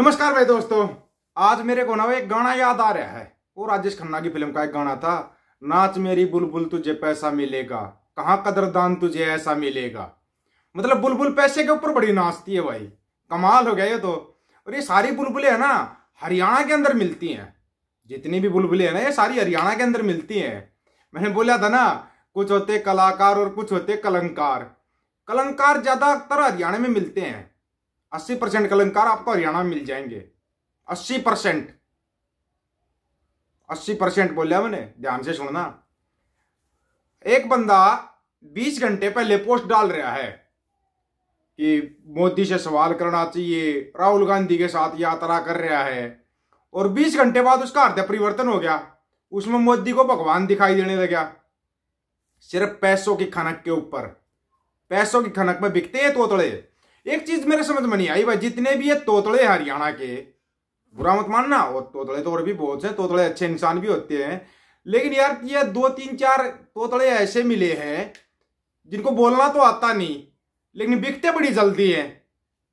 नमस्कार भाई दोस्तों आज मेरे को ना एक गाना याद आ रहा है वो राजेश खन्ना की फिल्म का एक गाना था नाच मेरी बुलबुल तुझे पैसा मिलेगा कहाँ कदरदान तुझे ऐसा मिलेगा मतलब बुलबुल पैसे के ऊपर बड़ी नाचती है भाई कमाल हो गया ये तो और ये सारी बुलबुलें है ना हरियाणा के अंदर मिलती हैं जितनी भी बुलबुलें हैं ना ये सारी हरियाणा के अंदर मिलती हैं मैंने बोला था ना कुछ होते कलाकार और कुछ होते कलंकार कलंकार ज्यादातर हरियाणा में मिलते हैं अस्सी परसेंट कलंकार आपको हरियाणा में मिल जाएंगे अस्सी परसेंट अस्सी परसेंट बोलिया मैंने ध्यान से सुनना एक बंदा बीस घंटे पहले पोस्ट डाल रहा है कि मोदी से सवाल करना चाहिए राहुल गांधी के साथ यात्रा कर रहा है और बीस घंटे बाद उसका हृदय परिवर्तन हो गया उसमें मोदी को भगवान दिखाई देने लगा सिर्फ पैसों की खनक के ऊपर पैसों की खनक में बिकते हैं तोतड़े एक चीज मेरे समझ में नहीं आई भाई जितने भी ये तोतले हरियाणा के बुरा मत मानना और तोतले तो और भी बहुत से तोतले अच्छे इंसान भी होते हैं लेकिन यार ये दो तीन चार तोतले ऐसे मिले हैं जिनको बोलना तो आता नहीं लेकिन बिकते बड़ी जल्दी है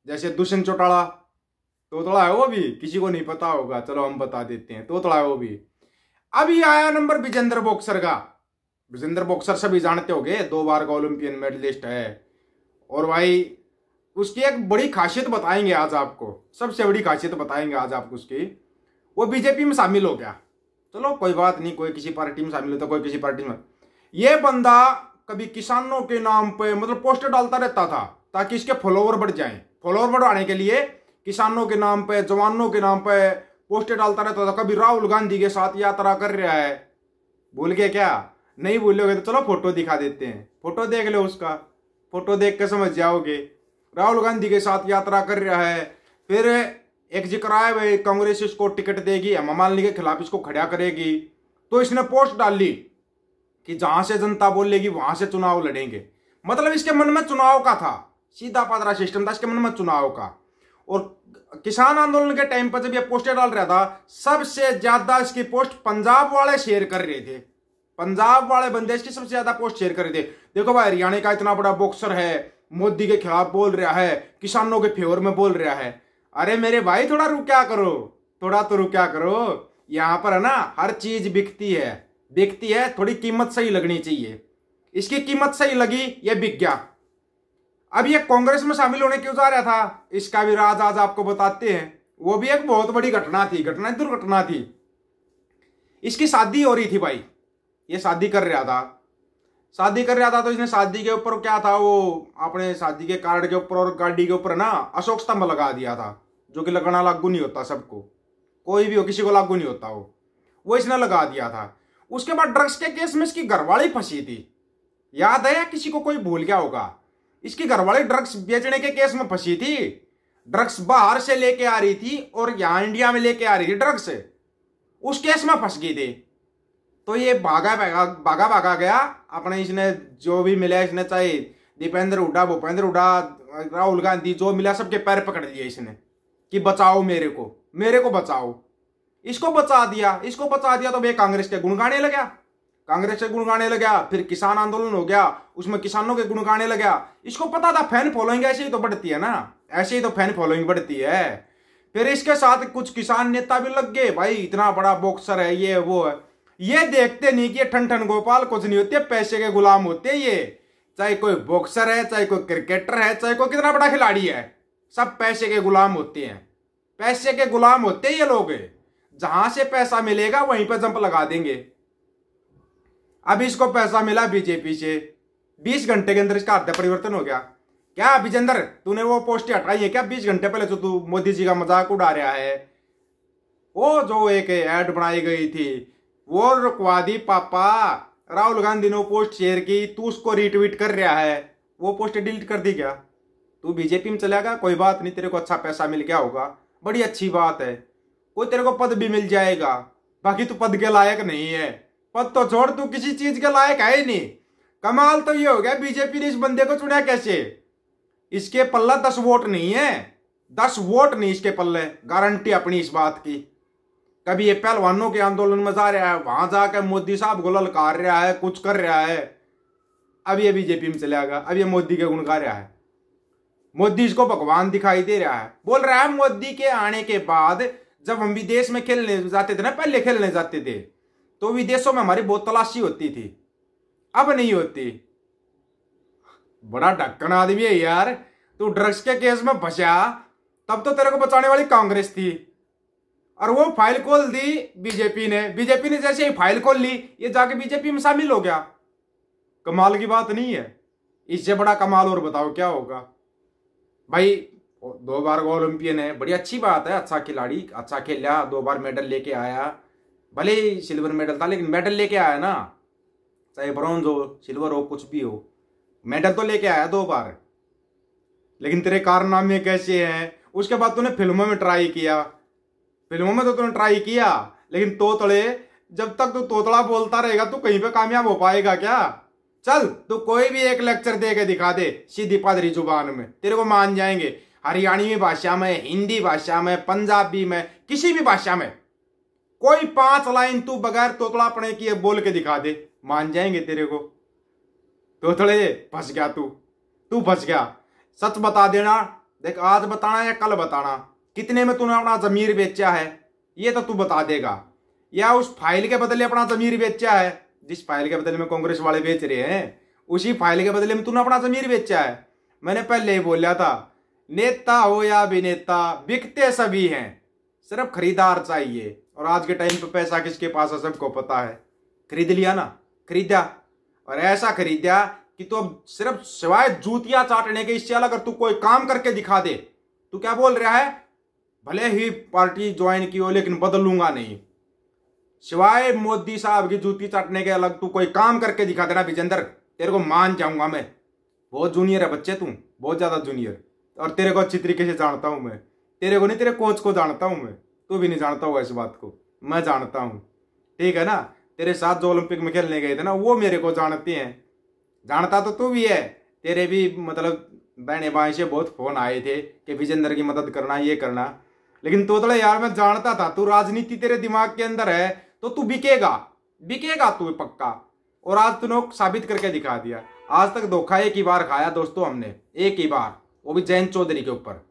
जैसे दुष्यंत चौटाला तोतला है वो भी किसी को नहीं पता होगा चलो हम बता देते हैं तोतला है वो भी अभी आया नंबर विजेंद्र बॉक्सर का विजेंद्र बॉक्सर सभी जानते हो दो बार का ओलंपियन मेडलिस्ट है और भाई उसकी एक बड़ी खासियत बताएंगे आज आपको सबसे बड़ी खासियत बताएंगे आज आपको उसकी वो बीजेपी में शामिल हो गया चलो कोई बात नहीं कोई किसी पार्टी में शामिल होता कोई किसी पार्टी में ये बंदा कभी किसानों के नाम पे मतलब पोस्टर डालता रहता था ताकि इसके फॉलोवर बढ़ जाएं फॉलोवर बढ़ाने के लिए किसानों के नाम पे जवानों के नाम पे पोस्टर डालता रहता था कभी राहुल गांधी के साथ यात्रा कर रहा है भूल गया क्या नहीं भूलोगे तो चलो फोटो दिखा देते हैं फोटो देख लो उसका फोटो देख के समझ जाओगे राहुल गांधी के साथ यात्रा कर रहा है फिर एक जिक्र आया भाई कांग्रेस इसको टिकट देगी मालिनी के खिलाफ इसको खड़ा करेगी तो इसने पोस्ट डाल ली कि जहां से जनता बोलेगी वहां से चुनाव लड़ेंगे मतलब इसके मन में चुनाव का था सीधा पादरा सिस्टम था इसके मन में चुनाव का और किसान आंदोलन के टाइम पर जब यह पोस्टर डाल रहा था सबसे ज्यादा इसकी पोस्ट पंजाब वाले शेयर कर रहे थे पंजाब वाले बंदे इसकी सबसे ज्यादा पोस्ट शेयर कर रहे थे देखो भाई हरियाणा का इतना बड़ा बॉक्सर है मोदी के खिलाफ बोल रहा है किसानों के फेवर में बोल रहा है अरे मेरे भाई थोड़ा रुक क्या करो थोड़ा तो रुक क्या करो यहाँ पर है ना हर चीज बिकती है बिकती है थोड़ी कीमत सही लगनी चाहिए इसकी कीमत सही लगी ये बिक गया अब ये कांग्रेस में शामिल होने क्यों जा रहा था इसका भी राज आज आपको बताते हैं वो भी एक बहुत बड़ी घटना थी घटना दुर्घटना थी इसकी शादी हो रही थी भाई ये शादी कर रहा था शादी कर रहा था तो इसने शादी के ऊपर क्या था वो अपने शादी के कार्ड के ऊपर और गाड़ी के ऊपर ना अशोक स्तंभ लगा दिया था जो कि लगाना लागू नहीं होता सबको कोई भी हो किसी को लागू नहीं होता वो वो इसने लगा दिया था उसके बाद ड्रग्स के केस में इसकी घरवाली फंसी थी याद है या किसी को कोई भूल गया होगा इसकी घरवाली ड्रग्स बेचने के केस में फंसी थी ड्रग्स बाहर से लेके आ रही थी और यहां इंडिया में लेके आ रही थी ड्रग्स उस केस में फंस गई थी तो ये भागा भागा भागा भागा गया अपने इसने जो भी मिला इसने चाहे दीपेंद्र हुडा भूपेंद्र हुडा राहुल गांधी जो मिला सबके पैर पकड़ लिए इसने कि बचाओ मेरे को मेरे को बचाओ इसको बचा दिया इसको बचा दिया तो भैया कांग्रेस के गुण गाने लगा कांग्रेस के गुण गाने लगा फिर किसान आंदोलन हो गया उसमें किसानों के गुण गाने लगा इसको पता था फैन फॉलोइंग ऐसे ही तो बढ़ती है ना ऐसे ही तो फैन फॉलोइंग बढ़ती है फिर इसके साथ कुछ किसान नेता भी लग गए भाई इतना बड़ा बॉक्सर है ये वो है ये देखते नहीं कि ठन ठन गोपाल कुछ नहीं होते पैसे के गुलाम होते ये चाहे कोई बॉक्सर है चाहे कोई क्रिकेटर है चाहे कोई कितना बड़ा खिलाड़ी है सब पैसे के गुलाम होते हैं पैसे के गुलाम होते ये लोग जहां से पैसा मिलेगा वहीं पर जंप लगा देंगे अब इसको पैसा मिला बीजेपी से बीस घंटे के अंदर इसका आध्य परिवर्तन हो गया क्या अभिजेंद्र तूने वो पोस्ट हटाई है क्या बीस घंटे पहले जो तो तू मोदी जी का मजाक उड़ा रहा है वो जो एक ऐड बनाई गई थी वो दी पापा राहुल गांधी ने वो पोस्ट शेयर की तू उसको रिट्वीट कर रहा है वो पोस्ट डिलीट कर दी क्या तू बीजेपी में चला गया कोई बात नहीं तेरे को अच्छा पैसा मिल गया होगा बड़ी अच्छी बात है कोई तेरे को पद भी मिल जाएगा बाकी तू पद के लायक नहीं है पद तो छोड़ तू किसी चीज के लायक है ही नहीं कमाल तो ये हो गया बीजेपी ने इस बंदे को चुना कैसे इसके पल्ला दस वोट नहीं है दस वोट नहीं इसके पल्ले गारंटी अपनी इस बात की कभी ये पहलवानों के आंदोलन में जा रहा है वहां जाकर मोदी साहब को ललकार रहा है कुछ कर रहा है अब ये बीजेपी में चले आएगा अब ये मोदी के गुण गा रहा है मोदी इसको भगवान दिखाई दे रहा है बोल रहा है मोदी के आने के बाद जब हम विदेश में खेलने जाते थे ना पहले खेलने जाते थे तो विदेशों में हमारी बहुत तलाशी होती थी अब नहीं होती बड़ा ढक्कन आदमी है यार तू ड्रग्स के केस में फंसा तब तो तेरे को बचाने वाली कांग्रेस थी और वो फाइल खोल दी बीजेपी ने बीजेपी ने जैसे ही फाइल खोल ली ये जाके बीजेपी में शामिल हो गया कमाल की बात नहीं है इससे बड़ा कमाल और बताओ क्या होगा भाई दो बार ओलंपियन है बड़ी अच्छी बात है अच्छा खिलाड़ी अच्छा खेला दो बार मेडल लेके आया भले ही सिल्वर मेडल था लेकिन मेडल लेके आया ना चाहे ब्रॉन्ज हो सिल्वर हो कुछ भी हो मेडल तो लेके आया दो बार लेकिन तेरे कारनामे कैसे हैं उसके बाद तूने फिल्मों में ट्राई किया फिल्मों में तो तुमने ट्राई किया लेकिन तोतले जब तक तू तो बोलता रहेगा तू कहीं पे कामयाब हो पाएगा क्या चल तू कोई भी एक लेक्चर दे के दिखा दे सीधी पादरी जुबान में तेरे को मान जाएंगे हरियाणवी भाषा में हिंदी भाषा में पंजाबी में किसी भी भाषा में कोई पांच लाइन तू बगैर पड़े किए बोल के दिखा दे मान जाएंगे तेरे को तोतड़े फंस गया तू तू फंस गया सच बता देना देख आज बताना या कल बताना कितने में तूने अपना ज़मीर बेचा है ये तो तू बता देगा या उस फाइल के बदले अपना ज़मीर बेचा है जिस फाइल के बदले में कांग्रेस वाले बेच रहे हैं उसी फाइल के बदले में तूने अपना ज़मीर बेचा है मैंने पहले ही बोला था नेता हो या अभिनेता बिकते सभी हैं सिर्फ खरीदार चाहिए और आज के टाइम पे पैसा किसके पास है सबको पता है खरीद लिया ना खरीदा और ऐसा खरीदा कि तू तो अब सिर्फ सिवाय जूतियां चाटने के इससे अलग अगर तू कोई काम करके दिखा दे तू क्या बोल रहा है भले ही पार्टी ज्वाइन की हो लेकिन बदलूंगा नहीं सिवाय मोदी साहब की जूती चाटने के अलग तू कोई काम करके दिखा देना विजेंद्र तेरे को मान जाऊंगा मैं बहुत जूनियर है बच्चे तू बहुत ज़्यादा जूनियर और तेरे को अच्छी तरीके से जानता हूं मैं तेरे को नहीं तेरे कोच को जानता हूं मैं तू भी नहीं जानता होगा इस बात को मैं जानता हूँ ठीक है ना तेरे साथ जो ओलंपिक में खेलने गए थे ना वो मेरे को जानते हैं जानता तो तू भी है तेरे भी मतलब बहने भाई से बहुत फ़ोन आए थे कि विजेंद्र की मदद करना ये करना लेकिन तोतड़े तो यार मैं जानता था तू राजनीति तेरे दिमाग के अंदर है तो तू बिकेगा बिकेगा तू पक्का और आज तूने साबित करके दिखा दिया आज तक धोखा एक ही बार खाया दोस्तों हमने एक ही बार वो भी जैन चौधरी के ऊपर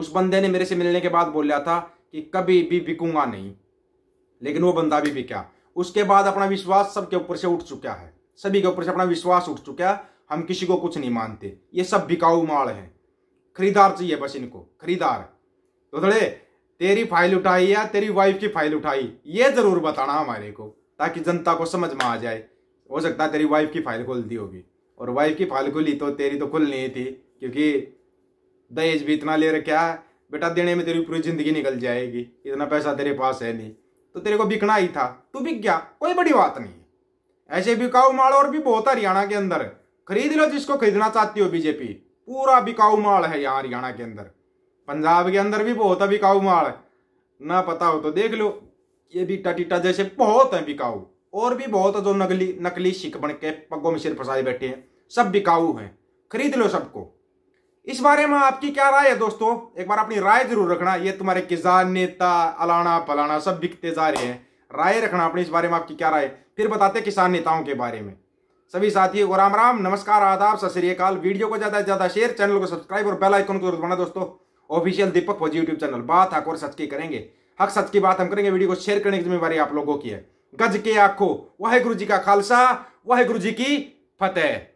उस बंदे ने मेरे से मिलने के बाद बोला था कि कभी भी बिकूंगा नहीं लेकिन वो बंदा भी बिका उसके बाद अपना विश्वास सबके ऊपर से उठ चुका है सभी के ऊपर से अपना विश्वास उठ चुका हम किसी को कुछ नहीं मानते ये सब बिकाऊ माल है खरीदार चाहिए बस इनको खरीदार तो थोड़े तेरी फाइल उठाई या तेरी वाइफ की फाइल उठाई ये जरूर बताना हमारे को ताकि जनता को समझ में आ जाए हो सकता है तेरी वाइफ की फाइल खोल दी होगी और वाइफ की फाइल खुली तो तेरी तो खुल नहीं थी क्योंकि दहेज भी इतना ले रखा है बेटा देने में तेरी पूरी जिंदगी निकल जाएगी इतना पैसा तेरे पास है नहीं तो तेरे को बिकना ही था तू बिक गया कोई बड़ी बात नहीं ऐसे बिकाऊ माल और भी बहुत हरियाणा के अंदर खरीद लो जिसको खरीदना चाहती हो बीजेपी पूरा बिकाऊ माल है यहाँ हरियाणा के अंदर पंजाब के अंदर भी बहुत है बिकाऊ माल ना पता हो तो देख लो ये भी टीटा जैसे बहुत है बिकाऊ और भी बहुत है जो नकली नकली सिख बन के पग्गों में सिर फसाए बैठे हैं सब बिकाऊ हैं खरीद लो सबको इस बारे में आपकी क्या राय है दोस्तों एक बार अपनी राय जरूर रखना ये तुम्हारे किसान नेता अलाना पलाना सब बिकते जा रहे हैं राय रखना अपनी इस बारे में आपकी क्या राय फिर बताते किसान नेताओं के बारे में सभी साथियों को राम राम नमस्कार आदाब सत वीडियो को ज़्यादा से ज़्यादा शेयर चैनल को सब्सक्राइब और बेल आइकन को जरूर बना दोस्तों ऑफिशियल दीपक फौजी यूट्यूब चैनल बात हक और सच की करेंगे हक सच की बात हम करेंगे वीडियो को शेयर करने की जिम्मेवारी आप लोगों की है गज के आंखों वाहे गुरु जी का खालसा वाहे गुरु जी की फतेह